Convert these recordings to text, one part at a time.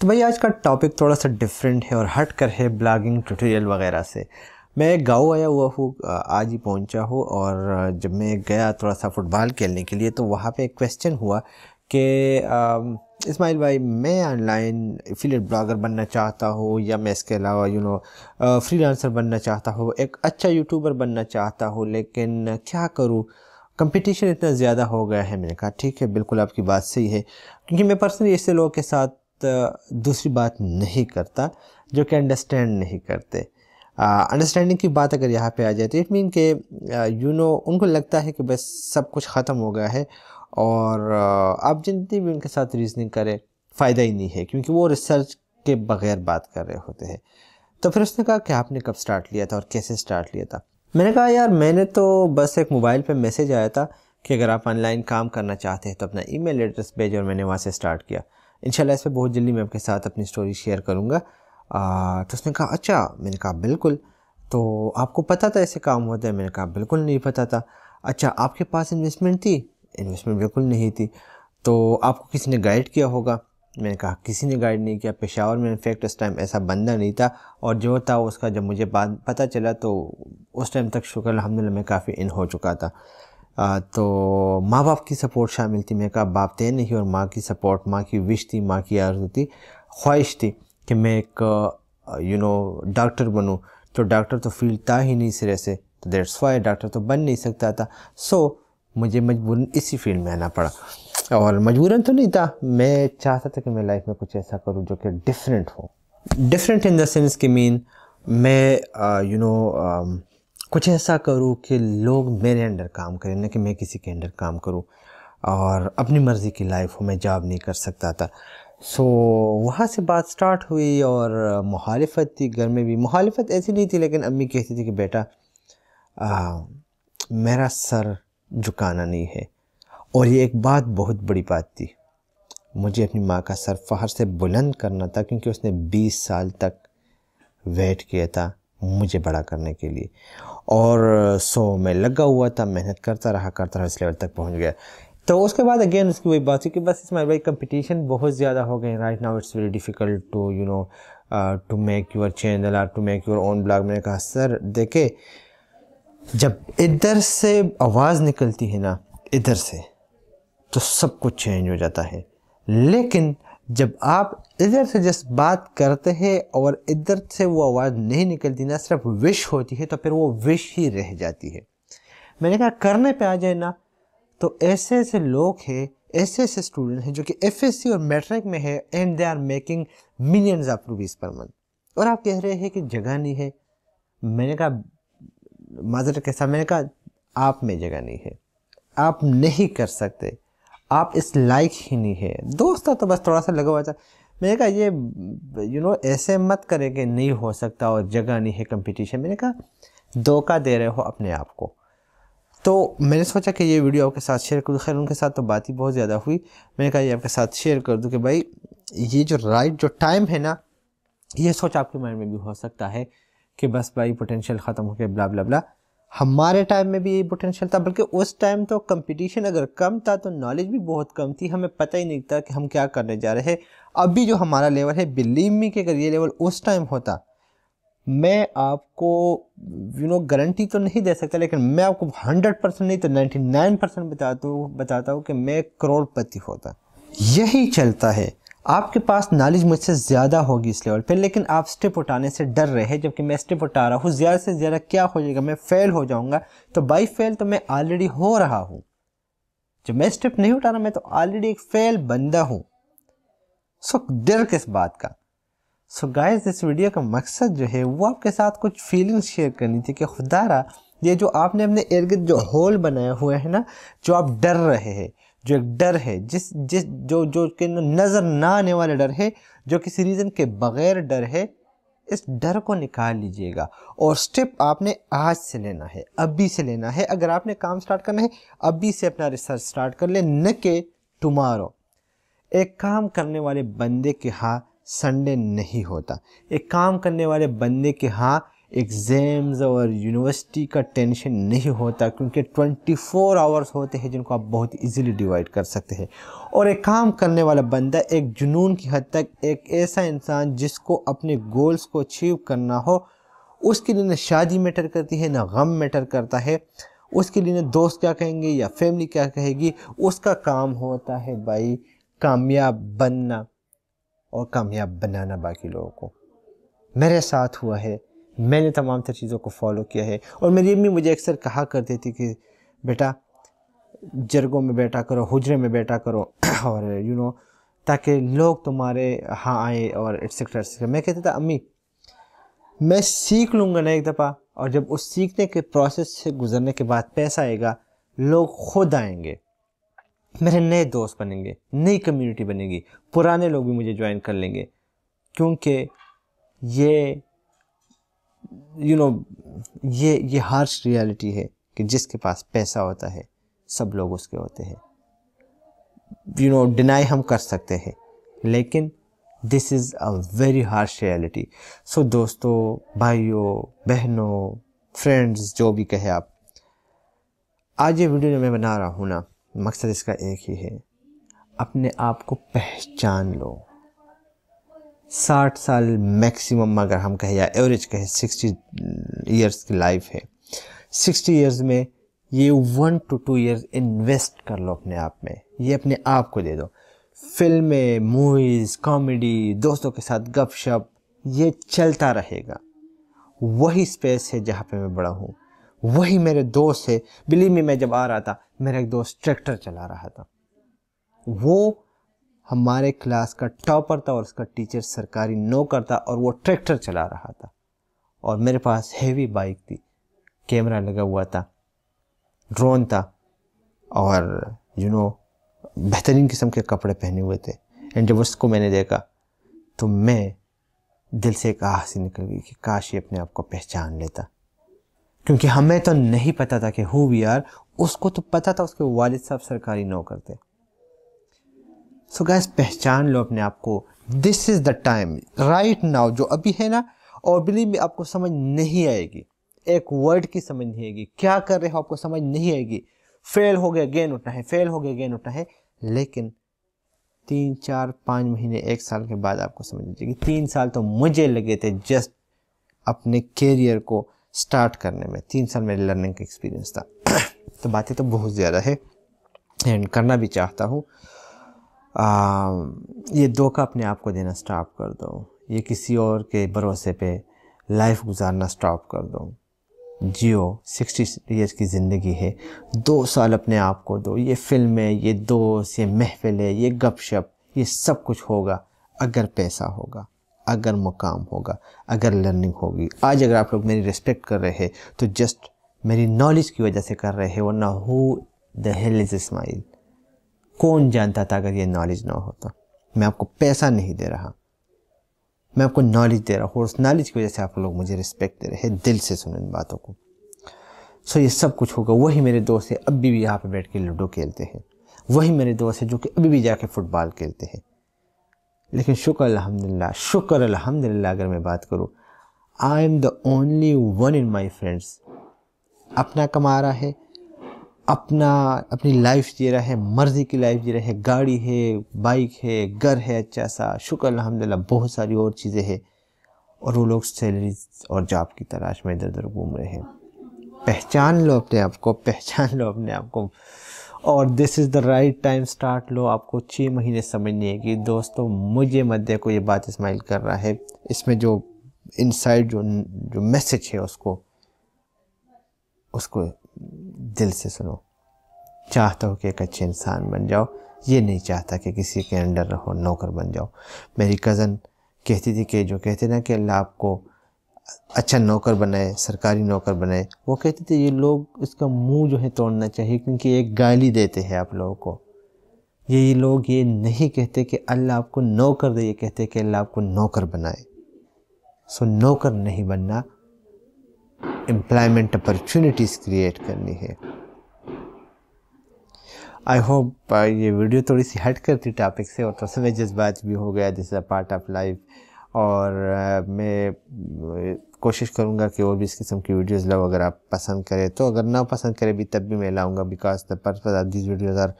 तो भाई आज का टॉपिक थोड़ा सा डिफरेंट है और हट कर है ब्लॉगिंग ट्यूटोरियल वगैरह से मैं गाँव आया हुआ हूँ आज ही पहुँचा हूँ और जब मैं गया थोड़ा सा फुटबॉल खेलने के लिए तो वहाँ पे एक क्वेश्चन हुआ कि इस्माइल भाई मैं ऑनलाइन फिलेट ब्लॉगर बनना चाहता हूँ या मैं इसके अलावा यू नो फ्रीलांसर बनना चाहता हूँ एक अच्छा यूट्यूबर बनना चाहता हूँ लेकिन क्या करूँ कंपटीशन इतना ज़्यादा हो गया है मैंने कहा ठीक है बिल्कुल आपकी बात सही है क्योंकि मैं पर्सनली ऐसे लोगों के साथ तो दूसरी बात नहीं करता जो कि अंडरस्टैंड नहीं करते अंडरस्टैंडिंग की बात अगर यहाँ पे आ जाए तो इट मीन के यू नो उनको लगता है कि बस सब कुछ ख़त्म हो गया है और आप जितनी भी उनके साथ रीजनिंग करें फ़ायदा ही नहीं है क्योंकि वो रिसर्च के बगैर बात कर रहे होते हैं तो फिर उसने कहा कि आपने कब स्टार्ट लिया था और कैसे स्टार्ट लिया था मैंने कहा यार मैंने तो बस एक मोबाइल पर मैसेज आया था कि अगर आप ऑनलाइन काम करना चाहते हैं तो अपना ई एड्रेस भेजो और मैंने वहाँ से स्टार्ट किया इन इस पर बहुत जल्दी मैं आपके साथ अपनी स्टोरी शेयर करूँगा तो उसने कहा अच्छा मैंने कहा बिल्कुल तो आपको पता था ऐसे काम होते हैं मैंने कहा बिल्कुल नहीं पता था अच्छा आपके पास इन्वेस्टमेंट थी इन्वेस्टमेंट बिल्कुल नहीं थी तो आपको किसी ने गाइड किया होगा मैंने कहा किसी ने गाइड नहीं किया पेशावर में इनफेक्ट उस टाइम ऐसा बंदा नहीं था और जो था उसका जब मुझे बात पता चला तो उस टाइम तक शुक्र अलहमदिल्ला मैं काफ़ी इन हो चुका था तो माँ बाप की सपोर्ट शामिल थी मेरे कहा बाप थे नहीं और माँ की सपोर्ट माँ की विश थी माँ की आरजू थी ख्वाहिश थी कि मैं एक यू नो डॉक्टर बनूँ तो डॉक्टर तो फील्ड था ही नहीं सिरे से तो देट्स वाई डॉक्टर तो बन नहीं सकता था सो so, मुझे मजबूरन इसी फील्ड में आना पड़ा और मजबूरन तो नहीं था मैं चाहता था कि मैं लाइफ में कुछ ऐसा करूँ जो कि डिफरेंट हो डिफरेंट इन देंस के कि मीन मैं यू नो कुछ ऐसा करूँ कि लोग मेरे अंडर काम करें ना कि मैं किसी के अंडर काम करूँ और अपनी मर्ज़ी की लाइफ हो मैं जॉब नहीं कर सकता था सो so, वहाँ से बात स्टार्ट हुई और मुखालफत थी घर में भी मुखालफत ऐसी नहीं थी लेकिन अम्मी कहती थी कि बेटा आ, मेरा सर झुकाना नहीं है और ये एक बात बहुत बड़ी बात थी मुझे अपनी माँ का सर फ़हर से बुलंद करना था क्योंकि उसने 20 साल तक वेट किया था मुझे बड़ा करने के लिए और सो मैं लगा हुआ था मेहनत करता रहा करता रहा इस लेवल तक पहुंच गया तो उसके बाद अगेन उसकी वही बात थी कि बस इसमें भाई कंपटीशन बहुत ज़्यादा हो गए right now it's very difficult to you know to make your channel or to make your own blog मैंने कहा सर देखे जब इधर से आवाज़ निकलती है ना इधर से तो सब कुछ चेंज हो जाता है लेकिन जब आप इधर से जस्ट बात करते हैं और इधर से वो आवाज़ नहीं निकलती ना सिर्फ विश होती है तो फिर वो विश ही रह जाती है मैंने कहा करने पे आ जाए ना तो ऐसे ऐसे लोग हैं ऐसे ऐसे स्टूडेंट हैं जो कि एफ और मैट्रिक में है and they are making millions of rupees per month और आप कह रहे हैं कि जगह नहीं है मैंने कहा माजर कैसा मैंने कहा आप में जगह नहीं है आप नहीं कर सकते आप इस लाइक ही नहीं है दोस्त तो बस थोड़ा सा लगा हुआ था मैंने कहा ये यू नो ऐसे मत करें कि नहीं हो सकता और जगह नहीं है कंपटीशन मैंने कहा धोखा दे रहे हो अपने आप को तो मैंने सोचा कि ये वीडियो आपके साथ शेयर करूँ खैर उनके साथ तो बात ही बहुत ज़्यादा हुई मैंने कहा ये आपके साथ शेयर कर दूँ कि भाई ये जो राइट जो टाइम है ना ये सोच आपके माइंड में भी हो सकता है कि बस भाई पोटेंशियल ख़त्म हो गया ब्ला ब्ला ब्ला हमारे टाइम में भी यही पोटेंशियल था बल्कि उस टाइम तो कंपटीशन अगर कम था तो नॉलेज भी बहुत कम थी हमें पता ही नहीं था कि हम क्या करने जा रहे हैं अभी जो हमारा लेवल है बिलीव मी के अगर ये लेवल उस टाइम होता मैं आपको यू नो गारंटी तो नहीं दे सकता लेकिन मैं आपको हंड्रेड परसेंट नहीं तो नाइन्टी नाइन परसेंट बताता हूँ बताता हूँ कि मैं करोड़पति होता यही चलता है आपके पास नॉलेज मुझसे ज़्यादा होगी इस लेवल पे लेकिन आप स्टेप उठाने से डर रहे हैं जबकि मैं स्टेप उठा रहा हूँ ज़्यादा से ज़्यादा क्या हो जाएगा मैं फ़ेल हो जाऊँगा तो बाई फेल तो मैं ऑलरेडी हो रहा हूँ जब मैं स्टेप नहीं उठा रहा मैं तो ऑलरेडी एक फेल बंदा हूँ सो डर किस बात का सो so इस वीडियो का मकसद जो है वो आपके साथ कुछ फीलिंग्स शेयर करनी थी कि खुदा रहा ये जो आपने अपने इर्गिद जो होल बनाए हुआ है ना जो आप डर रहे हैं जो एक डर है जिस जिस जो जो कि नज़र ना आने वाला डर है जो किसी रीज़न के बग़ैर डर है इस डर को निकाल लीजिएगा और स्टेप आपने आज से लेना है अभी से लेना है अगर आपने काम स्टार्ट करना है अभी से अपना रिसर्च स्टार्ट कर ले न के टमारो एक काम करने वाले बंदे के हाँ संडे नहीं होता एक काम करने वाले बंदे के हाँ एग्ज़ाम्स और यूनिवर्सिटी का टेंशन नहीं होता क्योंकि 24 आवर्स होते हैं जिनको आप बहुत इजीली डिवाइड कर सकते हैं और एक काम करने वाला बंदा एक जुनून की हद तक एक ऐसा इंसान जिसको अपने गोल्स को अचीव करना हो उसके लिए ना शादी मैटर करती है ना गम मैटर करता है उसके लिए ना दोस्त क्या कहेंगे या फैमिली क्या कहेगी उसका काम होता है भाई कामयाब बनना और कामयाब बनाना बाकी लोगों को मेरे साथ हुआ है मैंने तमाम तर चीज़ों को फॉलो किया है और मेरी अम्मी मुझे अक्सर कहा करती थी कि बेटा जरगों में बैठा करो हुजरे में बैठा करो और यू नो ताकि लोग तुम्हारे हाँ आए और एट्सट्रा एट्सट्रा मैं कहता था अम्मी मैं सीख लूँगा ना एक दफ़ा और जब उस सीखने के प्रोसेस से गुजरने के बाद पैसा आएगा लोग खुद आएंगे मेरे नए दोस्त बनेंगे नई कम्युनिटी बनेगी पुराने लोग भी मुझे ज्वाइन कर लेंगे क्योंकि ये यू you नो know, ये ये हार्श रियलिटी है कि जिसके पास पैसा होता है सब लोग उसके होते हैं यू नो डिनाई हम कर सकते हैं लेकिन this is a very harsh reality so दोस्तों भाइयों बहनों फ्रेंड्स जो भी कहे आप आज ये वीडियो जो मैं बना रहा हूँ ना मकसद इसका एक ही है अपने आप को पहचान लो साठ साल मैक्सिमम अगर हम कहें या एवरेज कहें सिक्सटी ईयर्स की लाइफ है सिक्सटी ईयर्स में ये one to two years invest कर लो अपने आप में ये अपने आप को दे दो फिल्में मूवीज़ कॉमेडी दोस्तों के साथ गपशप ये चलता रहेगा वही स्पेस है जहाँ पे मैं बड़ा हूँ वही मेरे दोस्त है बिलीव में मैं जब आ रहा था मेरा एक दोस्त ट्रैक्टर चला रहा था वो हमारे क्लास का टॉपर था और उसका टीचर सरकारी नौकर था और वो ट्रैक्टर चला रहा था और मेरे पास हेवी बाइक थी कैमरा लगा हुआ था ड्रोन था और यू नो बेहतरीन किस्म के कपड़े पहने हुए थे एंड जब उसको मैंने देखा तो मैं दिल से एक आह सी निकल गई कि काश ये अपने आप को पहचान लेता क्योंकि हमें तो नहीं पता था कि हु वी आर उसको तो पता था उसके वालिद साहब सरकारी नौकर थे सो गैस पहचान लो अपने आप को this is the time right now जो अभी है ना और बिलीव में आपको समझ नहीं आएगी एक वर्ड की समझ नहीं आएगी क्या कर रहे हो आपको समझ नहीं आएगी फेल हो गया गेन उठना है फेल हो गया गेन उठना है लेकिन तीन चार पाँच महीने एक साल के बाद आपको समझ जाएगी तीन साल तो मुझे लगे थे जस्ट अपने कैरियर को स्टार्ट करने में तीन साल मेरे लर्निंग का एक्सपीरियंस था तो बातें तो बहुत ज़्यादा है एंड करना भी चाहता हूँ ये धोखा अपने आप को देना स्टॉप कर दो ये किसी और के भरोसे पे लाइफ गुजारना स्टॉप कर दो जियो सिक्सटी ईयर्स की ज़िंदगी है दो साल अपने आप को दो ये फिल्में ये दोस्त ये महफिलें ये गपशप ये सब कुछ होगा अगर पैसा होगा अगर मुकाम होगा अगर लर्निंग होगी आज अगर आप लोग मेरी रिस्पेक्ट कर रहे हैं तो जस्ट मेरी नॉलेज की वजह से कर रहे हैं वरना who the hell is Ismail कौन जानता था अगर ये नॉलेज ना होता तो? मैं आपको पैसा नहीं दे रहा मैं आपको नॉलेज दे रहा हूँ और उस नॉलेज की वजह से आप लोग मुझे रिस्पेक्ट दे रहे हैं दिल से सुन इन बातों को सो ये सब कुछ होगा वही मेरे दोस्त है अभी भी यहाँ पर बैठ के लूडो खेलते हैं वही मेरे दोस्त है जो कि अभी भी जाके फुटबॉल खेलते हैं लेकिन शुक्र अल्हम्दुलिल्लाह शुक्र अल्हम्दुलिल्लाह अगर मैं बात करूँ I am the only one in my friends अपना कमा रहा है अपना अपनी लाइफ जी रहा है मर्ज़ी की लाइफ जी रहा है गाड़ी है बाइक है घर है अच्छा सा शुक्र अलहमदिल्ला बहुत सारी और चीज़ें हैं और वो लोग सैलरी और जॉब की तलाश में इधर उधर घूम रहे हैं पहचान लो अपने आप को पहचान लो अपने आप को और this is the right time start लो आपको छः महीने समझनी है कि दोस्तों मुझे मध्य को ये बात इस्माइल कर रहा है इसमें जो इनसाइड जो जो मैसेज है उसको उसको दिल से सुनो चाहता हो कि एक अच्छे इंसान बन जाओ ये नहीं चाहता कि किसी के अंडर रहो नौकर बन जाओ मेरी कज़न कहती थी कि जो कहते ना कि अल्लाह आपको अच्छा नौकर बनाए सरकारी नौकर बनाए वो कहते थे ये लोग इसका मुंह जो है तोड़ना चाहिए क्योंकि एक गाली देते हैं आप लोगों को ये ये लोग ये नहीं कहते कि अल्लाह आपको नौकर दे ये कहते कि अल्लाह आपको नौकर बनाए सो नौकर नहीं बनना एम्प्लॉयमेंट अपॉर्चुनिटीज़ क्रिएट करनी है आई होप uh, ये वीडियो थोड़ी सी हट करती टॉपिक से और थोड़ा तो सा जज्बात भी हो गया this a part of life और uh, मैं uh, कोशिश करूँगा कि और भी इस किस्म की वीडियोस लाओ अगर आप पसंद करें तो अगर ना पसंद करें भी तब भी मैं लाऊंगा because the purpose of this videos are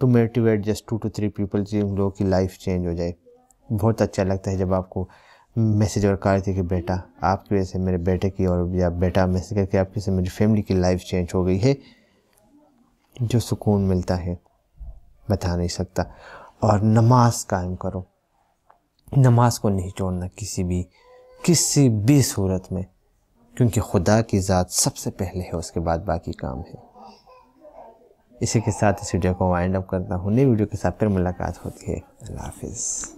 to motivate just two to three people जिन लोगों की लाइफ चेंज हो जाए बहुत अच्छा लगता है जब आपको मैसेज और कार्य थी कि बेटा आपकी वजह से मेरे बेटे की और या बेटा मैसेज करके आपकी वजह से मेरी फैमिली की लाइफ चेंज हो गई है जो सुकून मिलता है बता नहीं सकता और नमाज कायम करो नमाज को नहीं छोड़ना किसी भी किसी भी सूरत में क्योंकि खुदा की ज़ात सबसे पहले है उसके बाद बाकी काम है इसी के साथ इस वीडियो को वाइंड अप करता हूँ नई वीडियो के साथ फिर मुलाकात होती है अल्लाह हाफिज़